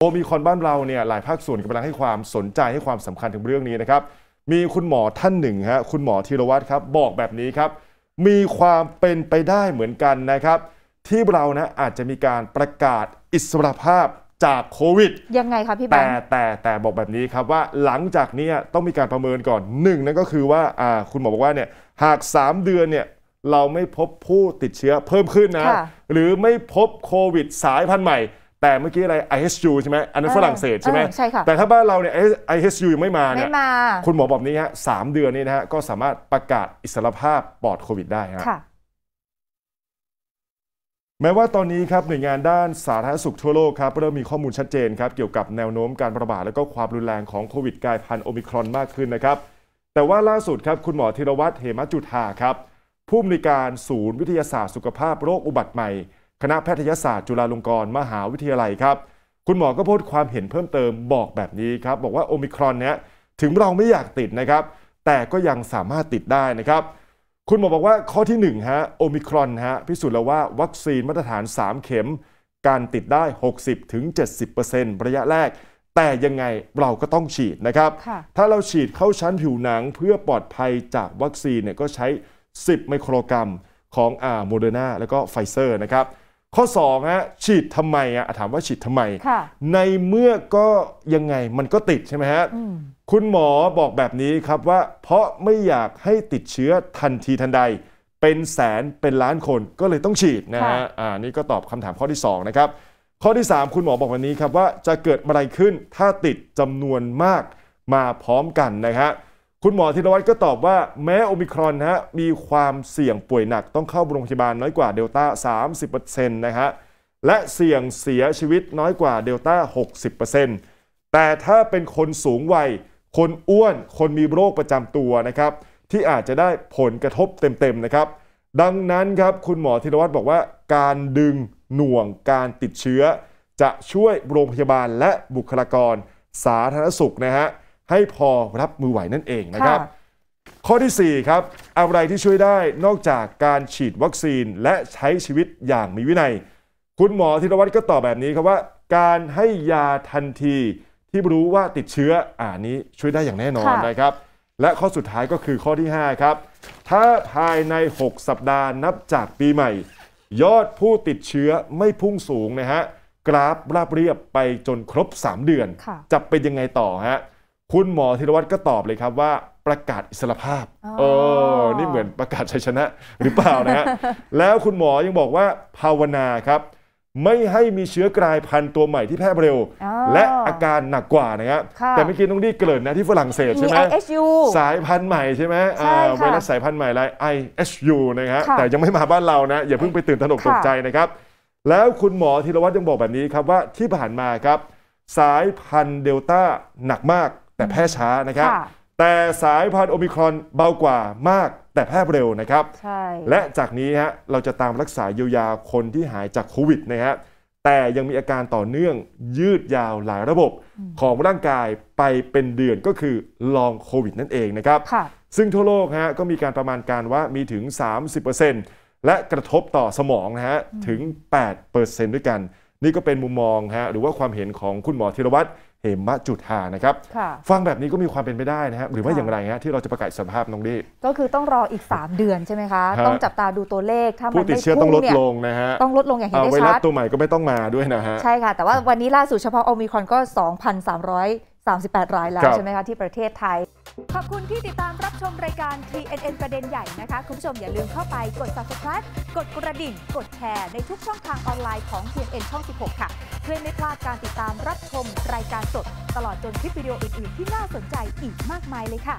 โอมีคอนบ้านเราเนี่ยหลายภาคส่วนกำลังให้ความสนใจให้ความสำคัญถึงเรื่องนี้นะครับ มีคุณหมอท่านหนึ่งฮะคุณหมอธีรวัตรครับ บอกแบบนี้ครับ มีความเป็นไปได้เหมือนกันนะครับ ที่เรานะอาจจะมีการประกาศอิสรภาพจากโควิด ยังไงคะพี่แบแต่แต่แต่บอกแบบนี้ครับว่าหลังจากนี้ต้องมีการประเมินก่อนหนึ่งนั่นก็คือว่าคุณหมอบอกว่าเนี่ยหาก 3 เดือนเนี่ยเราไม่พบผู้ติดเชื้อเพิ่มขึ้นนะ หรือไม่พบโควิด สายพันธุ์ใหม่แต่เมื่อกี้อะไร IHU ใช่ไหม อันนั้นฝรั่งเศสใช่ไหม ใช่ค่ะ แต่ถ้าบ้านเราเนี่ย IHU ยังไม่มาเนี่ยคุณหมอบอกนี้ฮะสามเดือนนี้นะฮะ ก็สามารถประกาศอิสรภาพปลอดโควิดได้ฮะแม้ว่าตอนนี้ครับหน่วยงานด้านสาธารณสุขทั่วโลกครับเริ่มมีข้อมูลชัดเจนครับเกี่ยวกับแนวโน้มการระบาด และก็ความรุนแรงของโควิดกลายพันธุ์โอมิครอนมากขึ้นนะครับ แต่ว่าล่าสุดครับคุณหมอธีรวัตรเหมจุธาครับผู้อำนวยการศูนย์วิทยาศาสตร์สุขภาพโรคอุบัติใหม่คณะแพทยศาสตร์จุฬาลงกรณ์มหาวิทยาลัยครับ คุณหมอ ก็พูดความเห็นเพิ่มเติมบอกแบบนี้ครับ บอกว่าโอมิครอนเนี้ยถึงเราไม่อยากติดนะครับ แต่ก็ยังสามารถติดได้นะครับ คุณหมอบอกว่าข้อที่ 1 ฮะโอมิครอนฮะพิสูจน์แล้วว่าวัคซีนมาตรฐาน 3 เข็ม การติดได้ 60-70%ระยะแรก แต่ยังไงเราก็ต้องฉีดนะครับ ถ้าเราฉีดเข้าชั้นผิวหนัง เพื่อปลอดภัยจากวัคซีนเนี่ยก็ใช้ 10ไมโครกรัมของอ่าโมเดอร์นาแล้วก็ไฟเซอร์ นะครับข้อ2ฮะฉีดทำไมอ่ะถามว่าฉีดทำไม ในเมื่อก็ยังไงมันก็ติดใช่ไหมฮะคุณหมอบอกแบบนี้ครับว่าเพราะไม่อยากให้ติดเชื้อทันทีทันใด เป็นแสนเป็นล้านคนก็เลยต้องฉีดนะฮะอ่านี่ก็ตอบคำถามข้อที่2นะครับข้อที่3คุณหมอบอกวันนี้ครับว่าจะเกิดอะไรขึ้นถ้าติดจำนวนมากมาพร้อมกันนะฮะคุณหมอธีรวัตรก็ตอบว่าแม้โอมิครอนฮะมีความเสี่ยงป่วยหนักต้องเข้าโรงพยาบาลน้อยกว่าเดลต้า30%นะฮะและเสี่ยงเสียชีวิตน้อยกว่าเดลต้า60%แต่ถ้าเป็นคนสูงวัย คนอ้วนคนมีโรคประจำตัวนะครับ ที่อาจจะได้ผลกระทบเต็ม ๆ นะครับ ดังนั้นครับคุณหมอธีรวัตรบอกว่า การดึงหน่วงการติดเชื้อ จะช่วยโรงพยาบาลและบุคลากร สาธารณสุขนะฮะให้พอรับมือไหวนั่นเองนะครับ ข้อที่ 4 ครับ อะไรที่ช่วยได้นอกจากการฉีดวัคซีนและใช้ชีวิตอย่างมีวินัย คุณหมอธีรวัตรก็ตอบแบบนี้ครับว่า การให้ยาทันทีที่รู้ว่าติดเชื้ออ่านี้ช่วยได้อย่างแน่นอนนะครับ และข้อสุดท้ายก็คือข้อที่ 5 ครับ ถ้าภายใน 6 สัปดาห์นับจากปีใหม่ ยอดผู้ติดเชื้อไม่พุ่งสูงนะฮะ กราฟราบเรียบไปจนครบ 3 เดือนจะเป็นยังไงต่อฮะคุณหมอธีรวัตรก็ตอบเลยครับว่าประกาศอิสรภาพเออนี่เหมือนประกาศชัยชนะหรือเปล่านะฮะแล้วคุณหมอยังบอกว่าภาวนาครับ ไม่ให้มีเชื้อกลายพันธุ์ตัวใหม่ที่แพร่เร็ว และอาการหนักกว่านะครับแต่เมื่อกี้ต้องดีเกิ่นนะที่ฝรั่งเศสใช่ไหมสายพันธุ์ใหม่ใช่ไหม่ไวรัสสายพันธุ์ใหม่ไร i s u นะฮะแต่ยังไม่มาบ้านเรานะอย่าเพิ่งไปตื่นตระหนกตกใจนะครับแล้วคุณหมอธีรวัตรยังบอกแบบนี้ครับว่าที่ผ่านมาครับ สายพันธุ์เดลต้าหนักมากแต่แพร่ช้านะครับ แต่สายพันธุ์โอมิครอนเบากว่ามากแต่แพร่เร็วนะครับ และจากนี้ฮะเราจะตามรักษาเยียวยาคนที่หายจากโควิดนะฮะแต่ยังมีอาการต่อเนื่องยืดยาวหลายระบบของร่างกายไปเป็นเดือนก็คือลองโควิดนั่นเองนะครับซึ่งทั่วโลกฮะก็มีการประมาณการว่ามีถึง 30%และกระทบต่อสมองนะฮะถึง 8%ด้วยกัน นี่ก็เป็นมุมมองฮะหรือว่าความเห็นของคุณหมอธีรวัตรเหมจุธานะครับ ฟังแบบนี้ก็มีความเป็นไปได้นะครับหรือว่าอย่างไรฮะที่เราจะประกาศสภาพน้องดี ก็คือต้องรออีก 3 เดือนใช่ไหมคะ ต้องจับตาดูตัวเลข ถ้ามันไม่พุ่งต้องลดลงนะฮะ ต้องลดลงอย่างเห็นได้ชัดเวลาตัวใหม่ก็ไม่ต้องมาด้วยนะฮะ ใช่ค่ะ แต่ว่าวันนี้ล่าสุดเฉพาะโอมิครอนก็ 2,338 รายแล้วใช่ไหมคะที่ประเทศไทยขอบคุณที่ติดตามรับชมรายการ TNN ประเด็นใหญ่นะคะ คุณผู้ชมอย่าลืมเข้าไป กด subscribe กดกระดิ่ง กดแชร์ในทุกช่องทางออนไลน์ของ TNN ช่อง 16 ค่ะ เพื่อไม่พลาดการติดตามรับชมรายการสด ตลอดจนคลิปวิดีโออื่น ๆ ที่น่าสนใจอีกมากมายเลยค่ะ